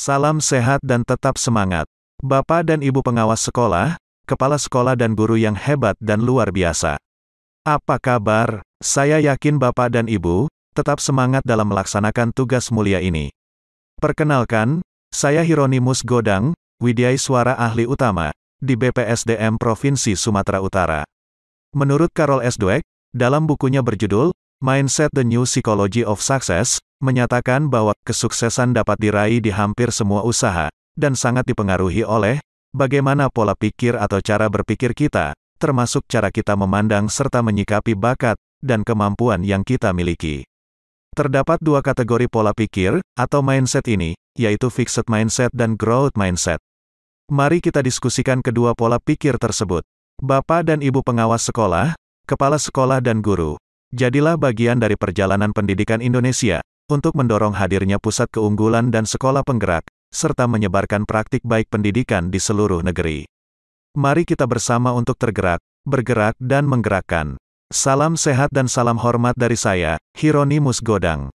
Salam sehat dan tetap semangat. Bapak dan Ibu pengawas sekolah, kepala sekolah dan guru yang hebat dan luar biasa. Apa kabar? Saya yakin Bapak dan Ibu, tetap semangat dalam melaksanakan tugas mulia ini. Perkenalkan, saya Hieronymus Godang, Widyai Suara Ahli Utama, di BPSDM Provinsi Sumatera Utara. Menurut Carol S. Dweck, dalam bukunya berjudul, Mindset The New Psychology of Success, menyatakan bahwa kesuksesan dapat diraih di hampir semua usaha, dan sangat dipengaruhi oleh bagaimana pola pikir atau cara berpikir kita, termasuk cara kita memandang serta menyikapi bakat dan kemampuan yang kita miliki. Terdapat dua kategori pola pikir atau mindset ini, yaitu fixed mindset dan growth mindset. Mari kita diskusikan kedua pola pikir tersebut. Bapak dan ibu pengawas sekolah, kepala sekolah, dan guru. Jadilah bagian dari perjalanan pendidikan Indonesia, untuk mendorong hadirnya pusat keunggulan dan sekolah penggerak, serta menyebarkan praktik baik pendidikan di seluruh negeri. Mari kita bersama untuk tergerak, bergerak dan menggerakkan. Salam sehat dan salam hormat dari saya, Hieronymus Godang.